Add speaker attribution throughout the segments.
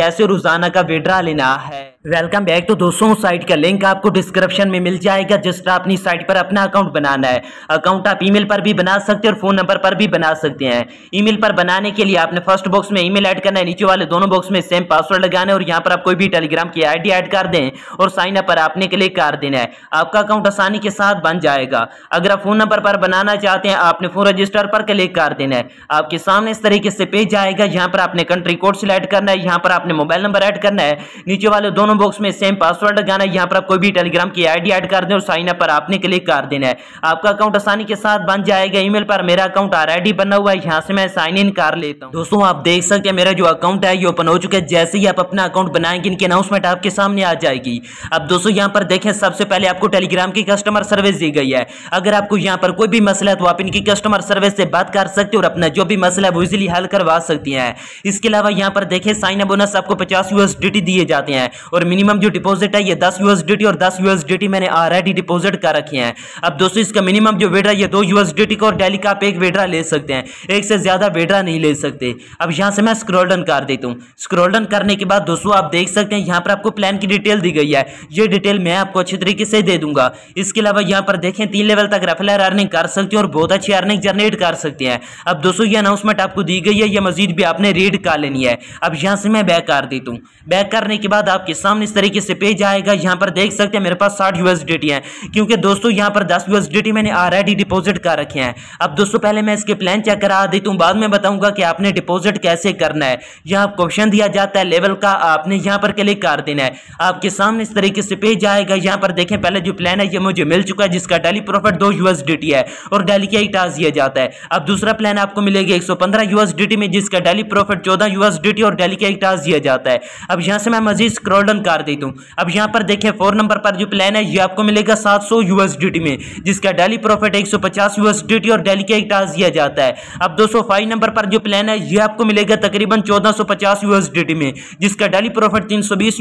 Speaker 1: कैसे रोजाना का विड्रा लेना है वेलकम बैक तो दोस्तों साइट का लिंक आपको डिस्क्रिप्शन में मिल जाएगा जिस तरह अपनी साइट पर अपना अकाउंट बनाना है अकाउंट आप ईमेल पर भी बना सकते हैं और फोन नंबर पर भी बना सकते हैं ईमेल पर बनाने के लिए आपने फर्स्ट बॉक्स में ईमेल ऐड करना है नीचे वाले दोनों बॉक्स में सेम पासवर्ड लगाना है और यहाँ पर आप कोई भी टेलीग्राम की आई ऐड कर दें और साइन अप पर आपने के लिए कर देना है आपका अकाउंट आसानी के साथ बन जाएगा अगर आप फोन नंबर पर बनाना चाहते हैं आपने फोन रजिस्टर पर क्लिक कर देना है आपके सामने इस तरीके से पेज आएगा यहाँ पर आपने कंट्री कोड सिलेक्ट करना है यहाँ पर आपने मोबाइल नंबर ऐड करना है नीचे वाले दोनों दोनों बॉक्स में सेम पासवर्ड लगाना है यहाँ पर आप कोई भी टेलीग्राम की आईडी ऐड कर दें और साइन अप पर आपने क्लिक कर देना है आपका अकाउंट आसानी के साथ बन जाएगा ईमेल पर मेरा अकाउंट आर बना हुआ है यहाँ से मैं साइन इन कर लेता हूँ दोस्तों आप देख सकते हैं मेरा जो अकाउंट है ये ओपन हो चुका है जैसे ही आप अपना अकाउंट बनाएंगे इनकी अनाउंसमेंट आपके सामने आ जाएगी अब दोस्तों यहाँ पर देखें सबसे पहले आपको टेलीग्राम की कस्टमर सर्विस दी गई है अगर आपको यहाँ पर कोई भी मसला है तो आप इनकी कस्टमर सर्विस से बात कर सकते हैं और अपना जो भी मसला है वो इजिली हल करवा सकती हैं इसके अलावा यहाँ पर देखें साइन अप बोनस आपको पचास यूएसडी दिए जाते हैं और और मिनिमम जो डिपॉजिट है ये दस यूएसडीटी और दस यूएसडीटी मैंने ऑलरेडी डिपॉजिट कर रखे हैं अब दोस्तों इसका मिनिमम जो वेड्रा ये दो यूएसडीटी का और डेली का आप एक वेड्रा ले सकते हैं एक से ज़्यादा वेड्रा नहीं ले सकते अब यहाँ से मैं स्क्रोल डन कर देता हूँ स्क्रोल डन करने के बाद दोस्तों आप देख सकते हैं यहाँ पर आपको प्लान की डिटेल दी गई है ये डिटेल मैं आपको अच्छे तरीके से दे दूंगा इसके अलावा यहाँ पर देखें तीन लेवल तक रेफलर अर्निंग कर सकते हैं और बहुत अच्छी अर्निंग जनरेट कर सकते हैं अब दोस्तों ये अनाउंसमेंट आपको दी गई है ये मजीद भी आपने रीड कर लेनी है अब यहाँ से मैं बैक कर देता हूँ बैक करने के बाद आप किस सामने इस तरीके से पेज आएगा यहाँ पर देख सकते हैं मेरे पास साठ यूएसडीटी है क्योंकि दोस्तों यहाँ पर दस यूएसडीटी मैंने ऑलरेडी डिपॉजिट कर रखे हैं अब दोस्तों पहले मैं इसके प्लान चेक करा देता हूँ बाद में बताऊंगा कि आपने डिपोजिट कैसे करना है यहाँ क्वेश्चन दिया जाता है लेवल का आपने यहाँ पर क्लिक कर देना है आपके सामने इस तरीके से पेज आएगा यहाँ पर देखें पहले जो प्लान है ये मुझे मिल चुका है जिसका डेली प्रॉफिट दो यूएसडीटी है और डेली का ही टास्क दिया जाता है अब दूसरा प्लान आपको मिलेगा एक सौ पंद्रह यूएसडीटी में जिसका डेली प्रॉफिट चौदह यूएसडीटी और डेली का ही टास्क दिया जाता है अब यहाँ से मैं मजीद स्क्रोल डाउन कर देता हूँ अब यहाँ पर देखें फोर नंबर पर जो प्लान है ये आपको मिलेगा सात सौ यूएसडीटी में जिसका डेली प्रॉफिट एक सौ और डेली का एक टास्क दिया जाता है अब दो फाइव नंबर पर जो प्लान है ये आपको मिलेगा तकरीबन चौदह सौ में जिसका डेली प्रॉफिट तीन सौ बीस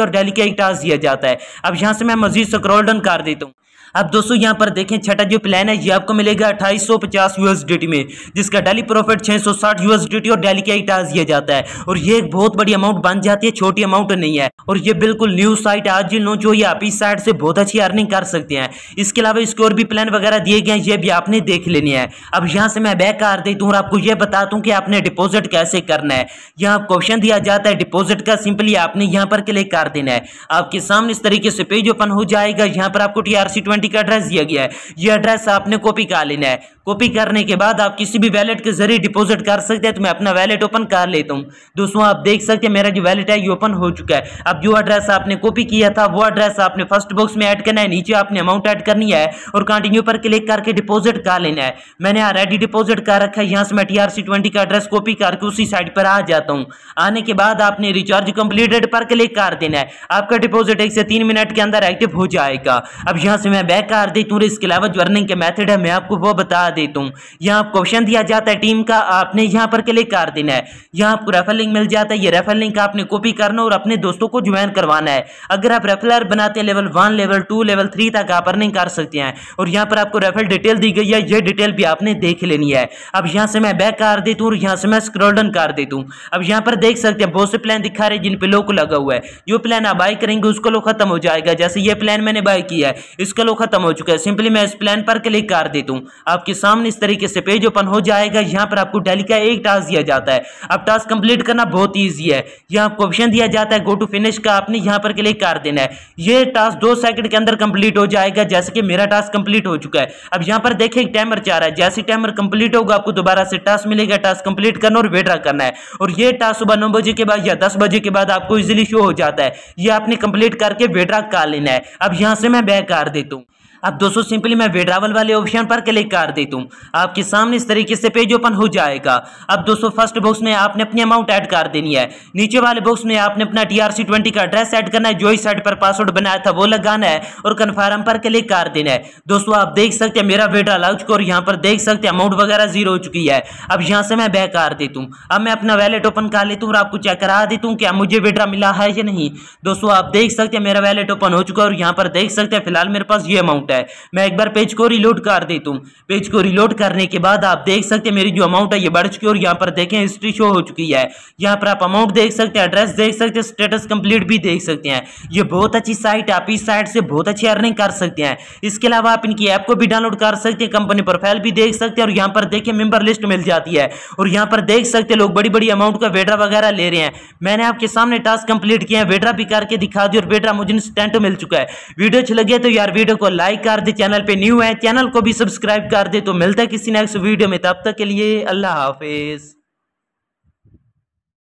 Speaker 1: और डेली का एक टास्क दिया जाता है अब यहाँ से मैं मजीद स्क्रॉल डन कर देता हूँ अब दोस्तों यहाँ पर देखें छठा जो प्लान है ये आपको मिलेगा 2850 सौ यूएसडीटी में जिसका डेली प्रॉफिट 660 सौ यूएसडीटी और डेली का एक टास्क दिया जाता है और ये एक बहुत बड़ी अमाउंट बन जाती है छोटी अमाउंट नहीं है और ये बिल्कुल न्यू साइट आज नो जो ये आप इस साइट से बहुत अच्छी अर्निंग कर सकते हैं इसके अलावा इसके और भी प्लान वगैरह दिए गए हैं ये भी आपने देख लेनी है अब यहाँ से मैं बैक कर देता हूँ और आपको ये बताता हूँ कि आपने डिपोजिट कैसे करना है यहाँ क्वेश्चन दिया जाता है डिपोजिट का सिंपली आपने यहाँ पर क्लिक कर देना है आपके सामने इस तरीके से पेज ओपन हो जाएगा यहाँ पर आपको टी आर सी ट्वेंटी का एड्रेस दिया गया है ये एड्रेस आपने कॉपी कर लेना है कॉपी करने के बाद आप किसी भी वैलेट के जरिए डिपॉजिट कर सकते हैं तो मैं अपना वैलेट ओपन कर लेता हूँ दोस्तों आप देख सकते हैं मेरा जो वैलेट है ये ओपन हो चुका है अब जो एड्रेस आपने कॉपी किया था वो एड्रेस आपने फर्स्ट बॉक्स में ऐड करना है नीचे आपने अमाउंट ऐड करनी है और कंटिन्यू पर क्लिक करके डिपोजिट कर लेना है मैंने ऑलरेडी डिपोजिट कर रखा है यहाँ से मैं टी आर सी ट्वेंटी का एड्रेस कॉपी करके उसी साइड पर आ जाता हूँ आने के बाद आपने रिचार्ज कंप्लीटेड पर क्लिक कर देना है आपका डिपोजिट एक से तीन मिनट के अंदर एक्टिव हो जाएगा अब यहाँ से मैं बैक कर देती हूँ इसके अलावा जो अर्निंग के मैथड है मैं आपको वो बता देता हूँ यहाँ आपको ऑप्शन दिया जाता है टीम का आपने यहाँ पर क्लिक कर देना है यहाँ आपको रेफर लिंक मिल जाता है ये रेफर लिंक आपने कॉपी करना और अपने दोस्तों को ज्वाइन करवाना है अगर आप रेफलर बनाते हैं level one level two level three तक आप अर्निंग कर सकते हैं और यहाँ पर आपको रेफर डिटेल दी गई है ये डिटेल भी आपने देख लेनी है अब यहाँ से मैं बैक कर देता हूँ और यहाँ से मैं स्क्रॉल डाउन कर देता हूँ अब यहाँ पर देख सकते हैं बहुत से प्लान दिखा रहे हैं जिन पे लोग लगा हुआ है जो प्लान आप बाई करेंगे उसका लोग खत्म हो जाएगा जैसे ये प्लान मैंने बाई किया है इसका लोग खत्म हो चुका है सिंपली मैं इस प्लान पर क्लिक कर देता हूँ आपके साथ सामने इस तरीके से पेज ओपन हो जाएगा यहाँ पर आपको डेली का एक टास्क दिया जाता है अब टास्क कंप्लीट करना बहुत ईजी है यहाँ आपको ऑप्शन दिया जाता है गो टू फिनिश का आपने यहाँ पर क्लिक कर देना है ये टास्क दो सेकंड के अंदर कंप्लीट हो जाएगा जैसे कि मेरा टास्क कंप्लीट हो चुका है अब यहाँ पर देखें टाइमर चाह रहा है जैसे टाइमर कंप्लीट होगा आपको दोबारा से टास्क मिलेगा टास्क कंप्लीट करना और वेड्रा करना है और ये टास्क सुबह नौ बजे के बाद या दस बजे के बाद आपको ईजिली शो हो जाता है ये आपने कंप्लीट करके वेड्रा कर लेना है अब यहाँ से मैं बैक कर देता हूँ अब दोस्तों सिंपली मैं विड्रावल वाले ऑप्शन पर क्लिक कर देता हूँ आपके सामने इस तरीके से पेज ओपन हो जाएगा अब दोस्तों फर्स्ट बॉक्स में आपने अपनी अमाउंट ऐड कर देनी है नीचे वाले बॉक्स में आपने अपना टीआरसी ट्वेंटी का एड्रेस ऐड करना है जो ही साइट पर पासवर्ड बनाया था वो लगाना है और कन्फर्म पर क्लिक कर देना है दोस्तों आप देख सकते हैं मेरा वेड्रा आ चुका और यहाँ पर देख सकते हैं अमाउंट वगैरह जीरो हो चुकी है अब यहाँ से मैं बैक कर देता हूँ अब मैं अपना वैलेट ओपन कर लेता हूँ और आपको चेक करा देता हूँ क्या मुझे वेड्रा मिला है या नहीं दोस्तों आप देख सकते हैं मेरा वैलेट ओपन हो चुका है और यहाँ पर देख सकते हैं फिलहाल मेरे पास ये अमाउंट अमाउंट है मैं एक बार पेज को रिलोड कर देता हूँ पेज को रिलोड करने के बाद आप देख सकते हैं मेरी जो अमाउंट है ये बढ़ चुकी है और यहाँ पर देखें हिस्ट्री शो हो चुकी है यहाँ पर आप अमाउंट देख सकते हैं एड्रेस देख सकते हैं स्टेटस कंप्लीट भी देख सकते हैं ये बहुत अच्छी साइट आप इस साइट से बहुत अच्छी अर्निंग कर सकते हैं इसके अलावा आप इनकी ऐप को भी डाउनलोड कर सकते हैं कंपनी प्रोफाइल भी देख सकते हैं और यहाँ पर देखें मेम्बर लिस्ट मिल जाती है और यहाँ पर देख सकते हैं लोग बड़ी बड़ी अमाउंट का वेड्रा वगैरह ले रहे हैं मैंने आपके सामने टास्क कंप्लीट किया है वेड्रा भी करके दिखा दी और वेड्रा मुझे इंस्टेंट मिल चुका है वीडियो अच्छी लगी तो यार वीडियो को लाइक लाइक कर दे चैनल पे न्यू है चैनल को भी सब्सक्राइब कर दे तो मिलता है किसी नेक्स्ट वीडियो में तब तक के लिए अल्लाह हाफिज़